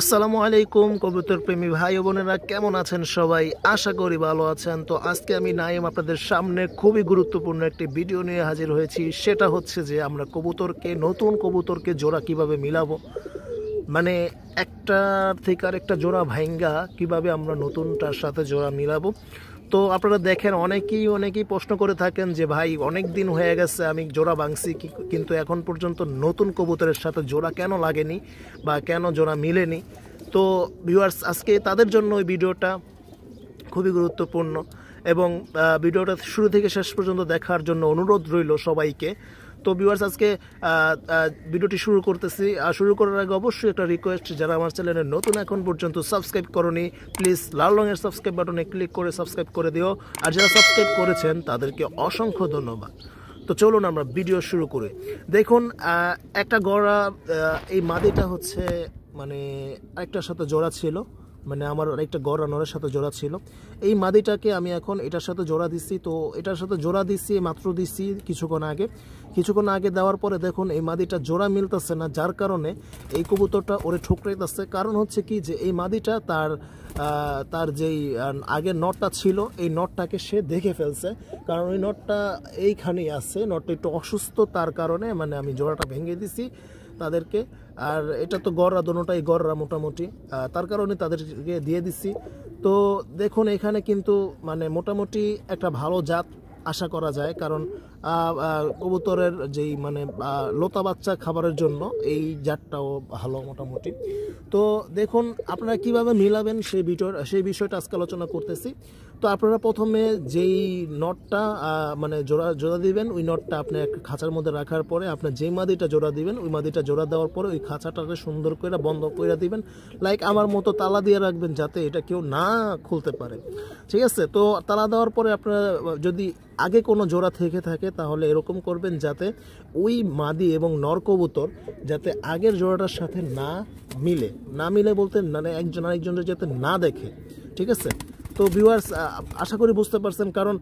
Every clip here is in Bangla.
আসসালামু আলাইকুম কবুতর প্রেমী ভাই বোনেরা কেমন আছেন সবাই আশা করি ভালো আছেন তো আজকে আমি নাইম আপনাদের সামনে খুবই গুরুত্বপূর্ণ একটি ভিডিও নিয়ে হাজির হয়েছি সেটা হচ্ছে যে আমরা কবুতরকে নতুন কবুতরকে জোড়া কিভাবে মিলাবো মানে একটার থেকে আর একটা জোড়া ভাইঙ্গা কিভাবে আমরা নতুনটার সাথে জোড়া মিলাবো তো আপনারা দেখেন অনেকেই অনেকেই প্রশ্ন করে থাকেন যে ভাই অনেক দিন হয়ে গেছে আমি জোড়া বাংছি কিন্তু এখন পর্যন্ত নতুন কবুতরের সাথে জোড়া কেন লাগেনি বা কেন জোড়া মিলেনি তো ভিউয়ার্স আজকে তাদের জন্য ওই ভিডিওটা খুবই গুরুত্বপূর্ণ এবং ভিডিওটা শুরু থেকে শেষ পর্যন্ত দেখার জন্য অনুরোধ রইল সবাইকে তো ভিউয়ার্স আজকে ভিডিওটি শুরু করতেছি আর শুরু করার আগে অবশ্যই একটা রিকোয়েস্ট যারা আমার চ্যানেলে নতুন এখন পর্যন্ত সাবস্ক্রাইব করনি প্লিজ লাল রঙের সাবস্ক্রাইব বাটনে ক্লিক করে সাবস্ক্রাইব করে দিও আর যারা সাবস্ক্রাইব করেছেন তাদেরকে অসংখ্য ধন্যবাদ তো চলুন আমরা ভিডিও শুরু করে দেখুন একটা গড়া এই মাদিটা হচ্ছে মানে আরেকটার সাথে জোড়া ছিল মানে আমার একটা গড় রানোরের সাথে জোড়া ছিল এই মাদিটাকে আমি এখন এটার সাথে জোড়া দিচ্ছি তো এটার সাথে জোড়া দিচ্ছি মাত্র দিচ্ছি কিছুক্ষণ আগে কিছুক্ষণ আগে দেওয়ার পরে দেখুন এই মাদিটা জোড়া মিলতেছে না যার কারণে এই কবুতরটা ওরে ঠুকরাইতেছে কারণ হচ্ছে কি যে এই মাদিটা তার তার যেই আগের নটটা ছিল এই নটটাকে সে দেখে ফেলছে কারণ ওই নটটা এইখানেই আছে নটটা একটু অসুস্থ তার কারণে মানে আমি জোড়াটা ভেঙে দিছি তাদেরকে আর এটা তো গররা দোনোটাই গড়রা মোটামুটি তার কারণে তাদেরকে দিয়ে দিচ্ছি তো দেখুন এখানে কিন্তু মানে মোটামুটি একটা ভালো জাত আশা করা যায় কারণ কবুতরের যেই মানে লতা বাচ্চা খাবারের জন্য এই জাতটাও ভালো মোটামুটি তো দেখুন আপনারা কিভাবে মিলাবেন সেই বিষয় সেই বিষয়টা আজকে আলোচনা করতেছি তো আপনারা প্রথমে যেই নটটা মানে জোড়া জোড়া দিবেন ওই নটটা আপনি এক খাঁচার মধ্যে রাখার পরে আপনি যে মাদিটা জোড়া দিবেন ওই মাদিটা জোড়া দেওয়ার পরে ওই খাঁচাটাকে সুন্দর করে বন্ধ করে দিবেন লাইক আমার মতো তালা দিয়ে রাখবেন যাতে এটা কেউ না খুলতে পারে ঠিক আছে তো তালা দেওয়ার পরে আপনারা যদি আগে কোনো জোড়া থেকে থাকে তাহলে এরকম করবেন যাতে ওই মাদি এবং নরকবুতর যাতে আগের জোড়াটার সাথে না মিলে না মিলে বলতে মানে একজন আরেকজনের যাতে না দেখে ঠিক আছে তো ভিউয়ার্স আশা করি বুঝতে পারছেন কারণ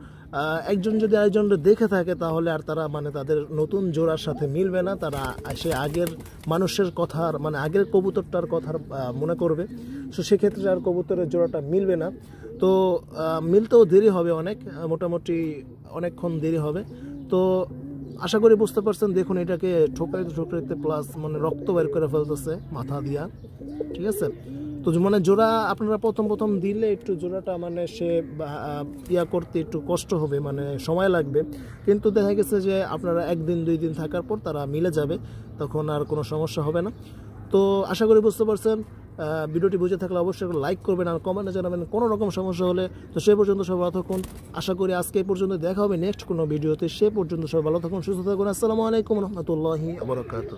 একজন যদি আরেকজনকে দেখে থাকে তাহলে আর তারা মানে তাদের নতুন জোড়ার সাথে মিলবে না তারা সে আগের মানুষের কথার মানে আগের কবুতরটার কথার মনে করবে সো সেক্ষেত্রে আর কবুতরের জোড়াটা মিলবে না তো মিলতেও দেরি হবে অনেক মোটামুটি অনেকক্ষণ দেরি হবে তো আশা করি বুঝতে পারছেন দেখুন এটাকে ঠোকরাইতে ঠোকরাইতে প্লাস মানে রক্ত বের করে ফেলতেছে মাথা দিয়া ঠিক আছে তো মানে জোড়া আপনারা প্রথম প্রথম দিলে একটু জোড়াটা মানে সে ইয়া করতে একটু কষ্ট হবে মানে সময় লাগবে কিন্তু দেখা গেছে যে আপনারা একদিন দুই দিন থাকার পর তারা মিলে যাবে তখন আর কোনো সমস্যা হবে না তো আশা করি বুঝতে পারছেন ভিডিওটি বুঝে থাকলে অবশ্যই লাইক করবেন আর কমেন্টে জানাবেন কোনো রকম সমস্যা হলে তো সে পর্যন্ত সব ভালো থাকুন আশা করি আজকে এই পর্যন্ত দেখা হবে নেক্সট কোনো ভিডিওতে সে পর্যন্ত সব ভালো থাকুন সুস্থ থাকুন আসসালামু আলাইকুম রহমতুল্লাহি আবরকাত